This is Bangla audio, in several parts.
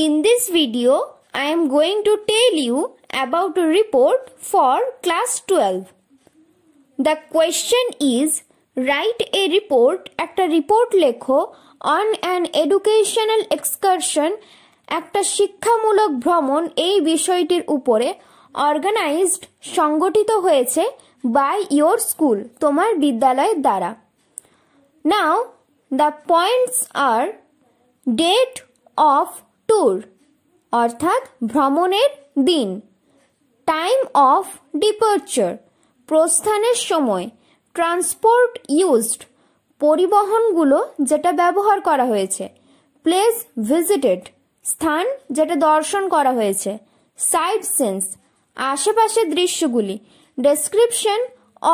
In this video, I am going to tell you about a report for class 12. The question is write a report একটা report লেখো on an educational excursion একটা শিক্ষামূলক ভ্রমণ এই বিষয়টির উপরে অর্গানাইজড সংগঠিত হয়েছে by your school তোমার বিদ্যালয়ের দ্বারা now the points are date of tour অর্থাৎ ভ্রমণের দিন টাইম অফ ডিপার্চার প্রস্থানের সময় ট্রান্সপোর্ট ইউজড পরিবহনগুলো যেটা ব্যবহার করা হয়েছে প্লেস ভিজিটেড স্থান যেটা দর্শন করা হয়েছে সাইড সেন্স আশেপাশের দৃশ্যগুলি ডেসক্রিপশন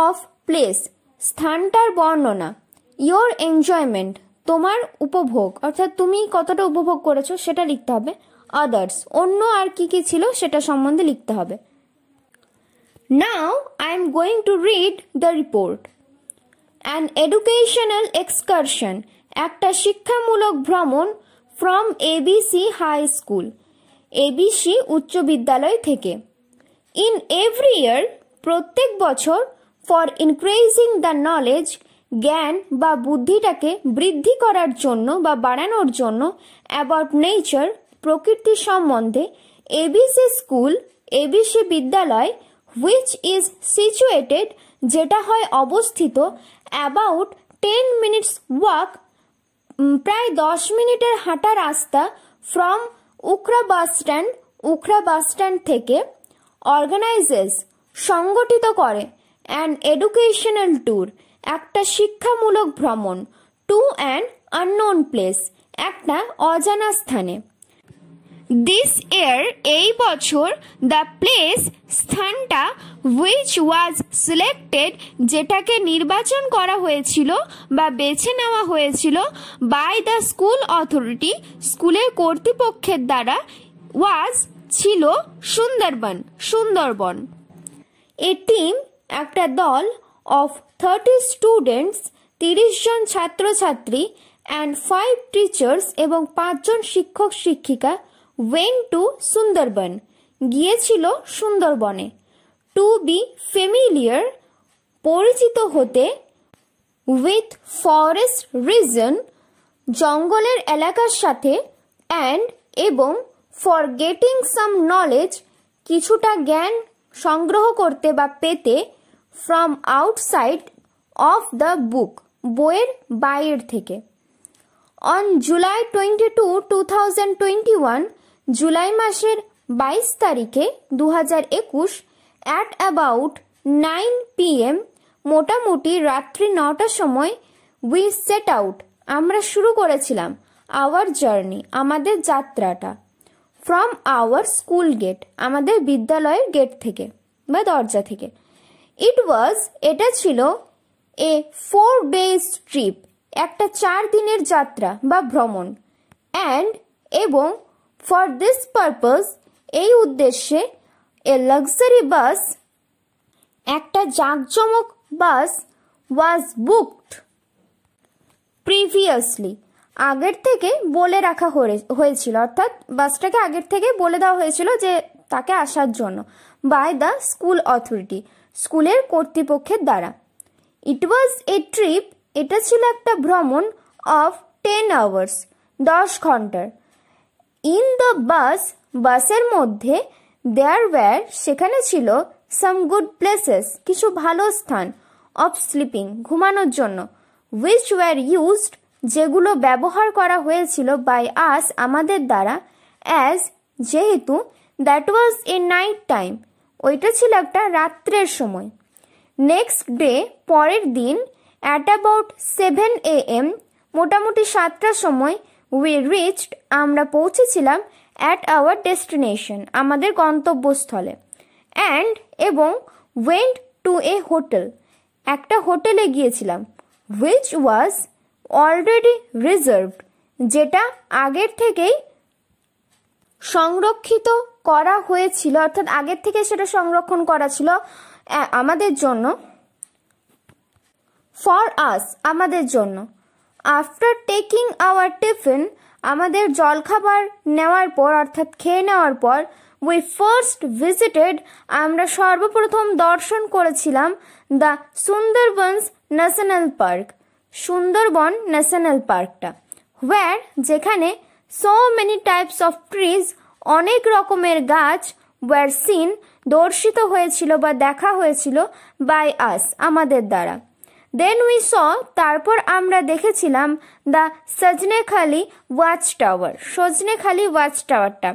অফ প্লেস স্থানটার বর্ণনা ইয়োর এনজয়মেন্ট তোমার উপভোগ অর্থাৎ তুমি কতটা উপভোগ করেছো সেটা লিখতে হবে আদার্স অন্য আর কি কি ছিল সেটা সম্বন্ধে লিখতে হবে now I am going to read the report an educational excursion একটা শিক্ষামূলক ভ্রমণ from ABC high school ABC উচ্চ বিদ্যালয় থেকে ইন এভরি ইয়ার প্রত্যেক বছর ফর ইনক্রিজিং দ্য নলেজ জ্ঞান বা বুদ্ধিটাকে বৃদ্ধি করার জন্য বা বাড়ানোর জন্য অ্যাবাউট নেচার প্রকৃতি সম্বন্ধে এবিসি স্কুল এবিসি বিদ্যালয় হুইচ ইজ সিচুয়েটেড যেটা হয় অবস্থিত অ্যাবাউট টেন মিনিটস ওয়াক প্রায় দশ মিনিটের হাঁটা রাস্তা from Ukhra bus stand Ukhra bus stand থেকে অর্গানাইজেস সংগঠিত করে অ্যান এডুকেশনাল ট্যুর একটা শিক্ষামূলক ভ্রমণ টু অ্যান্ড আননোন প্লেস একটা অজানা স্থানে দিস ইয়ার এই বছর দ্য প্লেস স্থানটা হুইচ ওয়াজ সিলেক্টেড যেটাকে নির্বাচন করা হয়েছিল বা বেছে নেওয়া হয়েছিল বাই দ্য স্কুল অথরিটি স্কুলের কর্তৃপক্ষের দ্বারা ওয়াজ ছিল সুন্দরবন সুন্দরবন এ টিম একটা দল অফ থার্টি স্টুডেন্টস তিরিশ জন ছাত্রছাত্রী অ্যান্ড ফাইভ টিচার্স এবং পাঁচজন শিক্ষক শিক্ষিকা ওয়েন টু সুন্দরবন গিয়েছিল সুন্দরবনে টু বি ফেমিলিয়ার পরিচিত হতে উইথ ফরেস্ট রিজন জঙ্গলের এলাকার সাথে অ্যান্ড এবং ফর গেটিং সাম নলেজ কিছুটা জ্ঞান সংগ্রহ করতে বা পেতে from outside of the book বইয়ের বাইরের থেকে on July twenty two two thousand twenty one জুলাই মাসের বাইশ তারিখে দু হাজার একুশ অ্যাট অ্যাবাউট নাইন পিএম মোটামুটি রাত্রি নটার সময় উই সেট আউট আমরা শুরু করেছিলাম আওয়ার জার্নি আমাদের যাত্রাটা ফ্রম আওয়ার স্কুল গেট আমাদের বিদ্যালয়ের গেট থেকে বা দরজা থেকে ইট ওয়াজ এটা ছিল এ ফোর ডেজ ট্রিপ একটা চার দিনের যাত্রা বা ভ্রমণ অ্যান্ড এবং ফর দিস পারপাস এই উদ্দেশ্যে এ লাক্সারি বাস একটা জাঁকজমক বাস ওয়াজ বুকড প্রিভিয়াসলি আগের থেকে বলে রাখা হয়েছিল অর্থাৎ বাসটাকে আগের থেকে বলে দেওয়া হয়েছিল যে তাকে আসার জন্য বাই দ্য স্কুল অথরিটি স্কুলের কর্তৃপক্ষের দ্বারা ইট ওয়াজ এ ট্রিপ এটা ছিল একটা ভ্রমণ অফ টেন আওয়ার্স দশ ঘন্টার ইন দ্য বাস বাসের মধ্যে দেয়ার ওয়্যার সেখানে ছিল সাম গুড প্লেসেস কিছু ভালো স্থান অফ স্লিপিং ঘুমানোর জন্য উইচ ওয়্যার ইউজড যেগুলো ব্যবহার করা হয়েছিল বাই আস আমাদের দ্বারা অ্যাজ যেহেতু that was a night time ওইটা ছিল একটা রাত্রের সময় নেক্সট ডে পরের দিন at about seven a m মোটামুটি সাতটার সময় উই রিচড আমরা পৌঁছেছিলাম অ্যাট আওয়ার ডেস্টিনেশন আমাদের গন্তব্যস্থলে অ্যান্ড এবং ওয়েন্ট টু এ হোটেল একটা হোটেলে গিয়েছিলাম হুইচ ওয়াজ অলরেডি রিজার্ভড যেটা আগের থেকেই সংরক্ষিত করা হয়েছিল অর্থাৎ আগের থেকে সেটা সংরক্ষণ করা ছিল আমাদের জন্য ফর আস আমাদের জন্য আফটার টেকিং আওয়ার টিফিন আমাদের জলখাবার নেওয়ার পর অর্থাৎ খেয়ে নেওয়ার পর উই ফার্স্ট ভিজিটেড আমরা সর্বপ্রথম দর্শন করেছিলাম the Sundarbans national park Sundarban national পার্কটা হোয়ার যেখানে so many types of trees অনেক রকমের গাছ ওয়ার সিন দর্শিত হয়েছিল বা দেখা হয়েছিল বাই আস আমাদের দ্বারা দেন উই স তারপর আমরা দেখেছিলাম the Sajnekhali watch tower Sajnekhali watch টাওয়ারটা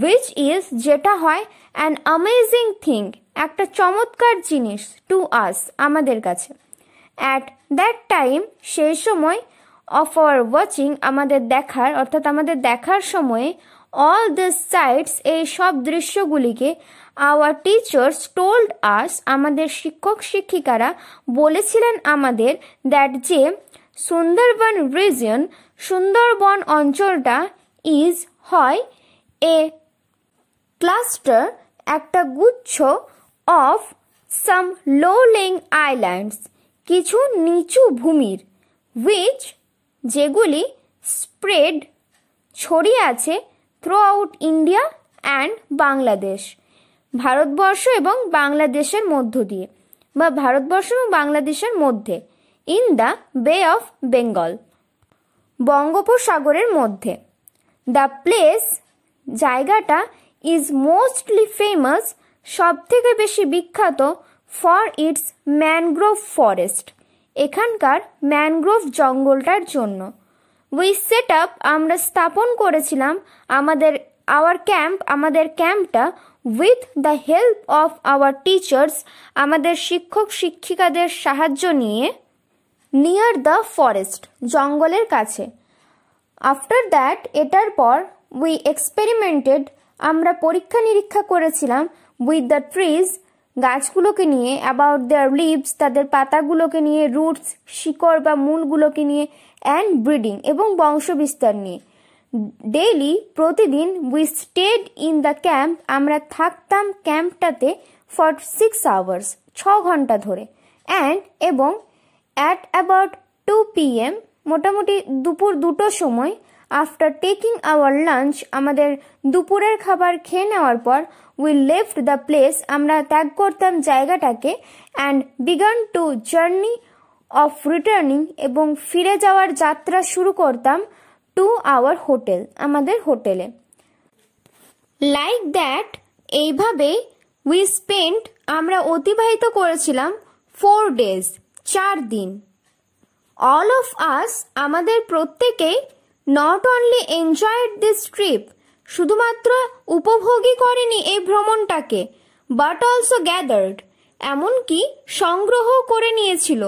হুইচ ইজ যেটা হয় অ্যান আমেজিং থিং একটা চমৎকার জিনিস টু আস আমাদের কাছে অ্যাট দ্যাট টাইম সেই সময় অফ আওয়ার ওয়াচিং আমাদের দেখার অর্থাৎ আমাদের দেখার সময়ে অল দিস সাইটস এই সব দৃশ্যগুলিকে আওয়ার টিচার্স টোল্ড আস আমাদের শিক্ষক শিক্ষিকারা বলেছিলেন আমাদের দ্যাট যে সুন্দরবন রিজিয়ন সুন্দরবন অঞ্চলটা ইজ হয় এ ক্লাস্টার একটা গুচ্ছ অফ সাম লো লেং আইল্যান্ডস কিছু নিচু ভূমির উইচ যেগুলি স্প্রেড ছড়িয়ে আছে throughout India and Bangladesh Bharatvarsha এবং বাংলাদেশের মধ্য দিয়ে বা ভারতবর্ষ এবং বাংলাদেশের মধ্যে in the bay of Bengal বঙ্গোপসাগরের মধ্যে দ্য প্লেস জায়গাটা ইজ মোস্টলি ফেমাস সব থেকে বেশি বিখ্যাত ফর ইটস ম্যানগ্রোভ ফরেস্ট এখানকার ম্যানগ্রোভ জঙ্গলটার জন্য উই সেট আপ আমরা স্থাপন করেছিলাম আমাদের আওয়ার ক্যাম্প আমাদের ক্যাম্পটা with the help of our teachers আমাদের শিক্ষক শিক্ষিকাদের সাহায্য নিয়ে নিয়ার দ্য ফরেস্ট জঙ্গলের কাছে আফটার দ্যাট এটার পর উই এক্সপেরিমেন্টেড আমরা পরীক্ষা নিরীক্ষা করেছিলাম উইথ দ্য ট্রিজ গাছগুলোকে নিয়ে অ্যাবাউট দেয়ার লিভস তাদের পাতাগুলোকে নিয়ে রুটস শিকড় বা মূলগুলোকে নিয়ে অ্যান্ড ব্রিডিং এবং বংশবিস্তার নিয়ে ডেইলি প্রতিদিন we stayed in the camp আমরা থাকতাম ক্যাম্পটাতে ফর সিক্স আওয়ার্স ছ ঘন্টা ধরে অ্যান্ড এবং at about two p m মোটামুটি দুপুর দুটোর সময় আফটার টেকিং আওয়ার লাঞ্চ আমাদের দুপুরের খাবার খেয়ে নেওয়ার পর উই লেফট দ্য প্লেস আমরা ত্যাগ করতাম জায়গাটাকে and began to journey of returning এবং ফিরে যাওয়ার যাত্রা শুরু করতাম টু আওয়ার হোটেল আমাদের হোটেলে লাইক দ্যাট এইভাবেই উই স্পেন্ড আমরা অতিবাহিত করেছিলাম ফোর ডেজ চার দিন অল অফ আস আমাদের প্রত্যেকেই not only enjoyed this trip শুধুমাত্র উপভোগই করেনি এই ভ্রমণটাকে বাট অলসো গ্যাদার্ড এমনকি সংগ্রহ করে নিয়েছিল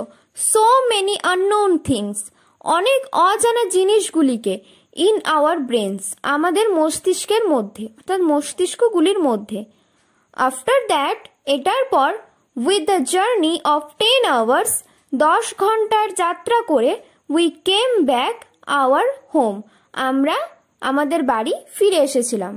সো মেনি আননোন থিংস অনেক অজানা জিনিসগুলিকে ইন আওয়ার ব্রেনস আমাদের মস্তিষ্কের মধ্যে অর্থাৎ মস্তিষ্কগুলির মধ্যে আফটার দ্যাট এটার পর with the journey of ten hours দশ ঘন্টার যাত্রা করে we came back our home আমরা আমাদের বাড়ি ফিরে এসেছিলাম